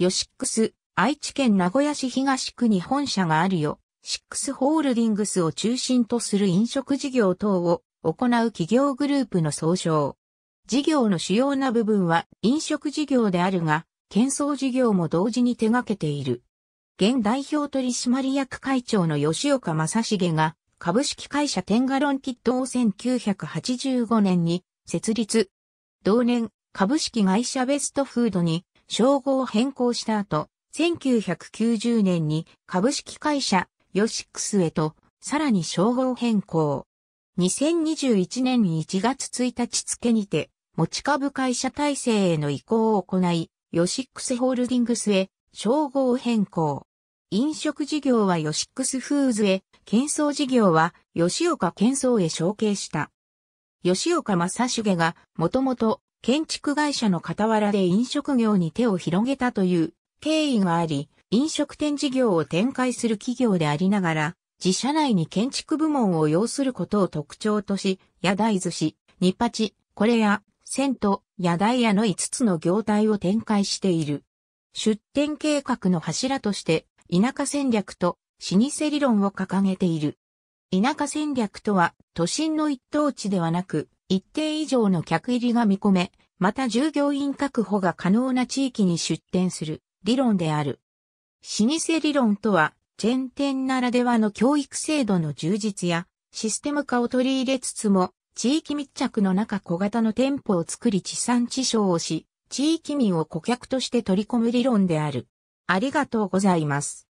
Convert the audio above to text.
ヨシックス、愛知県名古屋市東区に本社があるよ、シックスホールディングスを中心とする飲食事業等を行う企業グループの総称。事業の主要な部分は飲食事業であるが、建造事業も同時に手掛けている。現代表取締役会長の吉岡正成が、株式会社テンガロンキットを1985年に設立。同年、株式会社ベストフードに称号を変更した後、1990年に株式会社ヨシックスへと、さらに称号変更。2021年1月1日付にて、持ち株会社体制への移行を行い、ヨシックスホールディングスへ称号変更。飲食事業はヨシックスフーズへ、喧装事業は吉岡喧装へ承継した。吉岡正重がもともと建築会社の傍らで飲食業に手を広げたという経緯があり、飲食店事業を展開する企業でありながら、自社内に建築部門を要することを特徴とし、屋台寿司、ニパチ、これや、ント、屋台屋の5つの業態を展開している。出店計画の柱として、田舎戦略と老舗理論を掲げている。田舎戦略とは、都心の一等地ではなく、一定以上の客入りが見込め、また従業員確保が可能な地域に出店する理論である。老舗理論とは、チェーン店ならではの教育制度の充実やシステム化を取り入れつつも、地域密着の中小型の店舗を作り地産地消をし、地域民を顧客として取り込む理論である。ありがとうございます。